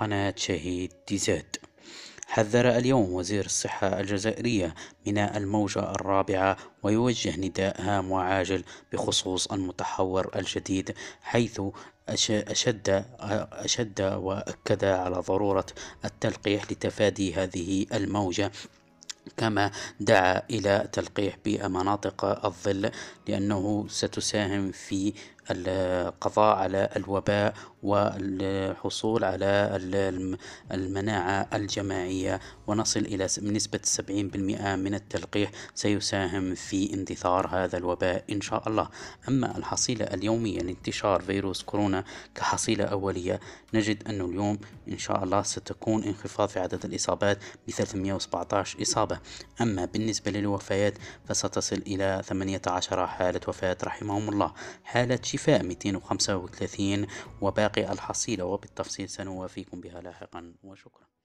قناة شهيد تيزات حذر اليوم وزير الصحة الجزائرية من الموجة الرابعة ويوجه نداء هام وعاجل بخصوص المتحور الجديد حيث أشد أشد وأكد على ضرورة التلقيح لتفادي هذه الموجة كما دعا إلى تلقيح بمناطق الظل لأنه ستساهم في القضاء على الوباء والحصول على المناعة الجماعية ونصل إلى نسبة 70% من التلقيح سيساهم في اندثار هذا الوباء إن شاء الله أما الحصيلة اليومية لانتشار فيروس كورونا كحصيلة أولية نجد أنه اليوم إن شاء الله ستكون انخفاض في عدد الإصابات ب 317 إصابة أما بالنسبة للوفيات فستصل إلى 18 حالة وفاة رحمهم الله حالة شفاء 235 وباقي الحصيلة وبالتفصيل سنوافيكم بها لاحقا وشكرا